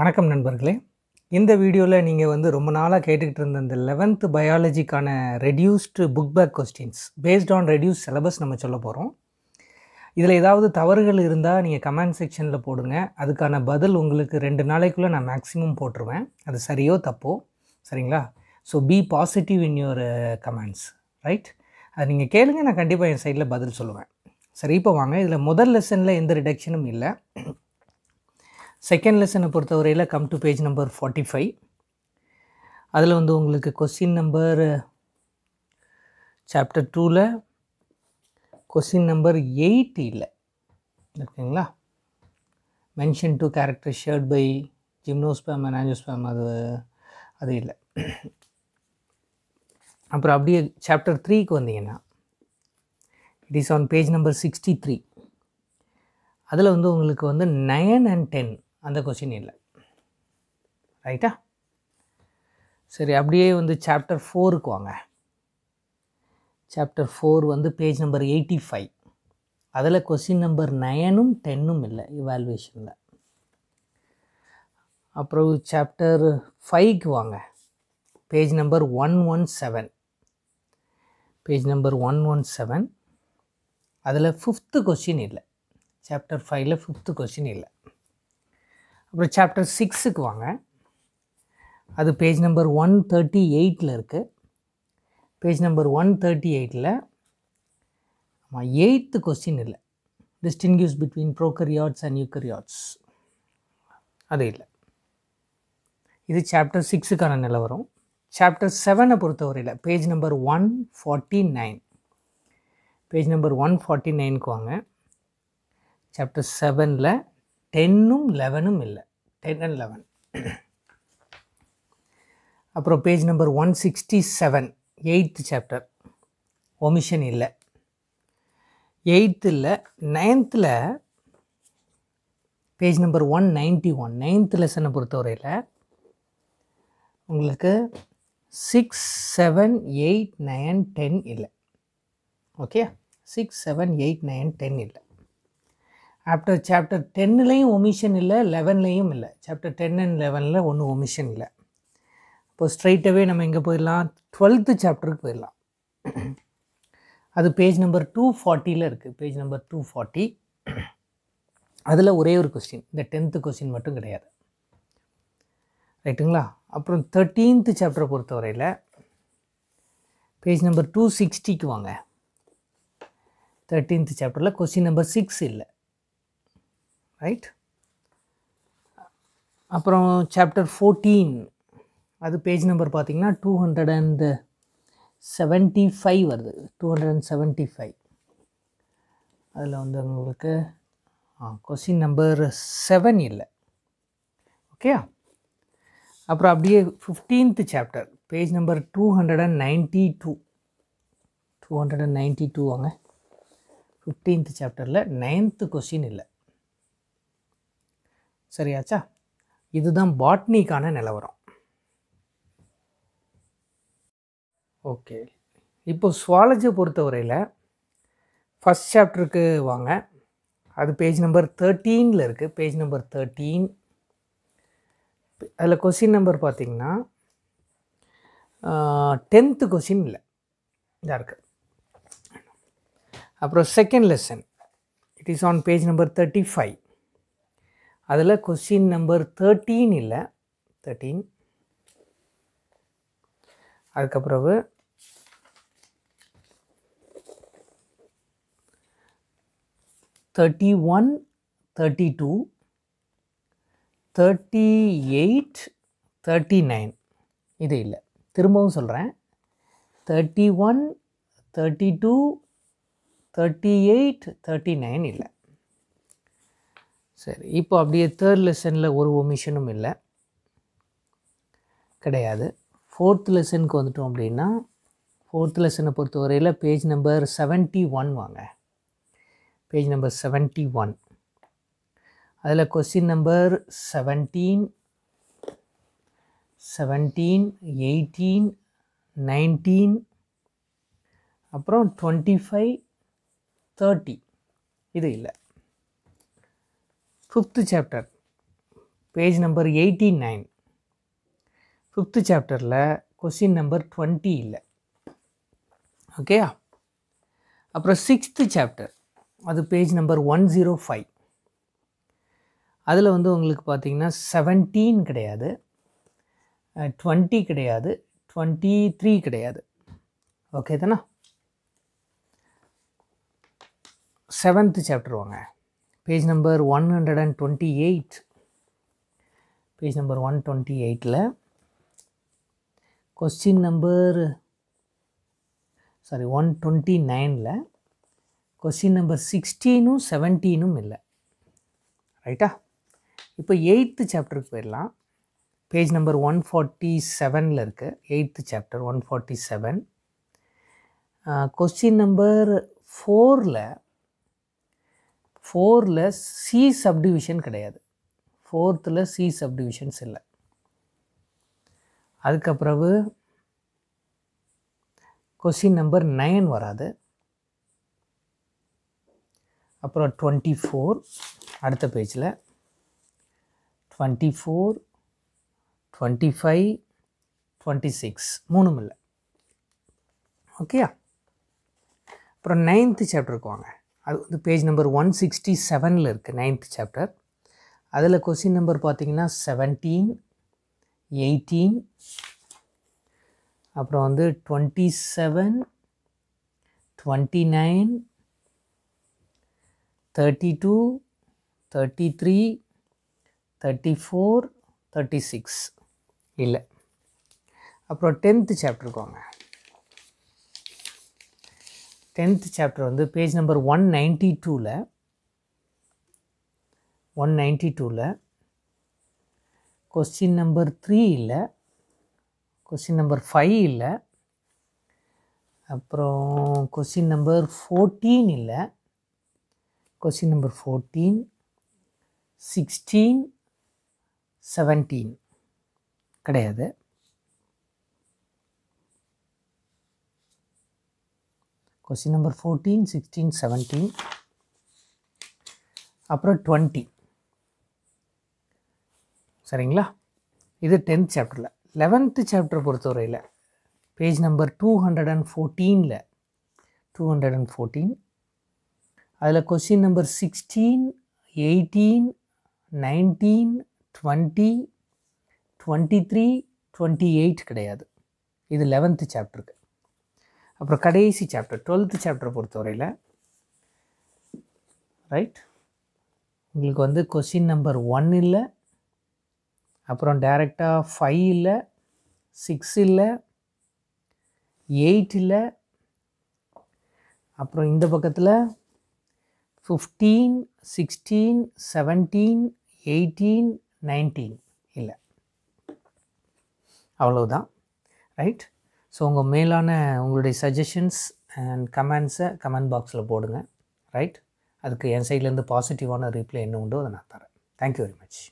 வணக்கம் நண்பர்களே இந்த வீடியோவில் நீங்கள் வந்து ரொம்ப நாளாக கேட்டுக்கிட்டு இருந்த இந்த லெவன்த்து பயாலஜிக்கான reduced book back questions based on reduce syllabus நம்ம சொல்ல போகிறோம் இதில் ஏதாவது தவறுகள் இருந்தால் நீங்கள் கமெண்ட் செக்ஷனில் போடுங்க அதுக்கான பதில் உங்களுக்கு ரெண்டு நாளைக்குள்ளே நான் மேக்ஸிமம் போட்டுருவேன் அது சரியோ தப்போ சரிங்களா so be positive in your comments right அது நீங்கள் கேளுங்க நான் கண்டிப்பாக என் சைடில் பதில் சொல்லுவேன் சரி இப்போ வாங்க இதில் முதல் லெசனில் எந்த ரிடக்ஷனும் இல்லை செகண்ட் லெசனை பொறுத்தவரையில் come to page number forty five அதில் வந்து உங்களுக்கு கொஸ்டின் நம்பர் சாப்டர் டூவில் கொஸ்டின் நம்பர் எயிட்டியில் இருக்குங்களா mention two character shared by gymnosperm and அது அது இல்லை அப்புறம் அப்படியே சாப்டர் த்ரீக்கு வந்தீங்கன்னா it is on page number sixty three அதில் வந்து உங்களுக்கு வந்து நயன் அண்ட் டென் அந்த கொஷின் இல்லை ரைட்டா சரி அப்படியே வந்து சாப்டர் ஃபோருக்கு வாங்க சாப்டர் ஃபோர் வந்து பேஜ் நம்பர் எயிட்டி ஃபைவ் அதில் கொஸ்டின் நம்பர் நயனும் டென்னும் இல்லை இவால்வேஷனில் அப்புறம் சாப்டர் ஃபைவ்க்கு வாங்க page number one one seven page number one one seven அதில் ஃபிஃப்த்து கொஸ்டின் இல்லை சாப்டர் ஃபைவ்ல ஃபிஃப்த்து கொஸ்டின் இல்லை அப்புறம் சாப்டர் சிக்ஸுக்கு வாங்க அது பேஜ் நம்பர் ஒன் தேர்ட்டி எயிட்டில் இருக்குது பேஜ் நம்பர் ஒன் தேர்ட்டி எயிட்டில் ஆமாம் எயித்து கொஸ்டின் இல்லை distinguish between prokaryotes and eukaryotes அது இல்லை இது சாப்டர் சிக்ஸுக்கான நிலவரம் சாப்டர் செவனை பொறுத்தவரையில் page number one forty nine page number one forty நைனுக்கு வாங்க சாப்டர் செவனில் டென்னும் லெவனும் இல்லை டென் அண்ட் லெவன் அப்புறம் page number one sixty seven eighth chapter omission இல்லை எயித்தில் நைன்த்தில் page number one ninety one ninth லெசனை பொறுத்தவரையில் உங்களுக்கு six seven eight nine ten இல்லை okay six seven eight nine ten இல்லை ஆஃப்டர் சாப்டர் டென்னுலேயும் ஒமிஷன் இல்லை லெவன்லேயும் இல்லை சாப்டர் டென் அண்ட் லெவனில் ஒன்றும் ஒமிஷன் இல்லை இப்போது ஸ்ட்ரைட்டாகவே நம்ம எங்கே போயிடலாம் டுவெல்த்து சாப்டருக்கு போயிடலாம் அது பேஜ் நம்பர் டூ ஃபார்ட்டியில் இருக்குது பேஜ் நம்பர் டூ ஃபார்ட்டி அதில் ஒரே ஒரு கொஸ்டின் இந்த டென்த்து கொஸ்டின் மட்டும் கிடையாது ரைட்டுங்களா அப்புறம் தேர்ட்டீன்த்து சாப்டரை பொறுத்தவரையில் பேஜ் நம்பர் டூ சிக்ஸ்டிக்கு வாங்க தேர்ட்டீன்த் சாப்டரில் கொஸ்டின் நம்பர் சிக்ஸ் இல்லை ரைட் அப்புறம் சாப்டர் ஃபோர்டீன் அது பேஜ் நம்பர் பார்த்தீங்கன்னா two hundred and seventy five வருது two hundred and seventy five அதில் வந்து உங்களுக்கு கொஸ்டின் நம்பர் செவன் இல்லை ஓகேயா அப்புறம் அப்படியே fifteenth chapter page number two hundred and ninety two two hundred and ninety two வாங்க ஃபிஃப்டீன்த் சாப்டரில் நைன்த்து கொஸ்டின் இல்லை சரியாச்சா இதுதான் பாட்னிக்கான நிலவரம் ஓகே இப்போ சுவாலஜியை பொறுத்தவரையில் ஃபஸ்ட் சாப்டருக்கு வாங்க அது பேஜ் நம்பர் தேர்ட்டீனில் இருக்குது பேஜ் நம்பர் தேர்ட்டீன் அதில் கொஸ்டின் நம்பர் பார்த்திங்கன்னா டென்த்து கொஸ்டின் இல்லை இதாக இருக்குது அப்புறம் second lesson it is on page number thirty five அதில் கொஸ்டின் நம்பர் தேர்ட்டீன் இல்லை தேர்ட்டீன் அதுக்கப்புறவு thirty one thirty two thirty eight thirty nine இது இல்லை திரும்பவும் சொல்கிறேன் thirty one thirty two thirty eight thirty nine இல்லை சரி இப்போ அப்படியே தேர்ட் லெசனில் ஒரு ஒமிஷனும் இல்லை கிடையாது ஃபோர்த் லெசனுக்கு வந்துட்டோம் அப்படின்னா ஃபோர்த் லெசனை பொறுத்தவரையில் பேஜ் நம்பர் செவன்ட்டி ஒன் வாங்க பேஜ் நம்பர் செவன்ட்டி ஒன் அதில் question number seventeen seventeen eighteen nineteen அப்புறம் டுவெண்ட்டி ஃபைவ் தேர்ட்டி இது இல்லை fifth chapter page number eighty nine fifth சாப்டரில் கொஸ்டின் நம்பர் டுவெண்ட்டி இல்லை ஓகேயா அப்புறம் சிக்ஸ்த்து சாப்டர் அது page number one zero five அதில் வந்து உங்களுக்கு பார்த்தீங்கன்னா செவன்டீன் கிடையாது டுவெண்ட்டி கிடையாது டுவெண்ட்டி த்ரீ கிடையாது ஓகே தானா செவன்த்து சாப்டர் வாங்க page number one hundred and twenty eight page number one twenty எயிட்டில் question number sorry one twenty நைனில் கொஸ்டின் நம்பர் சிக்ஸ்டீனும் செவன்டீனும் இல்லை ரைட்டா இப்போ எயித்து சாப்டருக்கு போயிடலாம் பேஜ் நம்பர் ஒன் ஃபார்ட்டி செவனில் இருக்குது eighth chapter one forty seven question number ஃபோரில் ஃபோரில் சி சப்டிவிஷன் கிடையாது ஃபோர்த்தில் சி சப்டிவிஷன்ஸ் இல்லை அதுக்கப்புறவு கொஸ்டின் நம்பர் நைன் வராது அப்புறம் டுவெண்ட்டி ஃபோர் அடுத்த பேஜில் twenty four twenty five twenty six மூணும் இல்லை ஓகேயா அப்புறம் நைன்த்து சாப்டருக்கு வாங்க அது வந்து பேஜ் நம்பர் ஒன் சிக்ஸ்டி செவனில் இருக்குது நைன்த் சாப்டர் அதில் கொஸ்டின் நம்பர் பார்த்தீங்கன்னா செவன்டீன் எயிட்டீன் அப்புறம் வந்து twenty seven twenty nine thirty two thirty three thirty four thirty six இல்லை அப்புறம் டென்த்து சாப்டருக்கு வாங்க டென்த் சாப்டர் வந்து பேஜ் நம்பர் ஒன் நைன்ட்டி டூவில் ஒன் நைன்ட்டி டூவில் கொஸ்டின் நம்பர் த்ரீ இல்லை கொஸ்டின் நம்பர் ஃபைவ் இல்லை அப்புறம் கொஸ்டின் நம்பர் ஃபோர்டீன் இல்லை question number fourteen sixteen seventeen கிடையாது question number fourteen sixteen seventeen அப்புறம் டுவெண்ட்டி சரிங்களா இது டென்த் சாப்டரில் லெவன்த்து சாப்டர் பொறுத்தவரையில் page number two hundred and ஃபோர்டீனில் டூ ஹண்ட்ரட் அண்ட் ஃபோர்டீன் அதில் question number sixteen eighteen nineteen twenty twenty three twenty eight கிடையாது இது லெவன்த்து சாப்டருக்கு அப்புறம் கடைசி சாப்டர் டுவெல்த்து சாப்டர் பொறுத்தவரையில் ரைட் உங்களுக்கு வந்து கொஷின் நம்பர் ஒன் இல்லை அப்புறம் டைரெக்டாக ஃபைவ் இல்லை சிக்ஸ் இல்லை எயிட் இல்லை அப்புறம் இந்த பக்கத்தில் fifteen sixteen seventeen eighteen nineteen இல்லை அவ்வளோதான் ரைட் ஸோ உங்கள் மேலான உங்களுடைய சஜஷன்ஸ் அண்ட் கமெண்ட்ஸை கமெண்ட் பாக்ஸில் போடுங்க ரைட் அதுக்கு என் சைட்லேருந்து பாசிட்டிவான ரிப்ளை என்ன உண்டோ அதை நான் தரேன் தேங்க்யூ வெரி மச்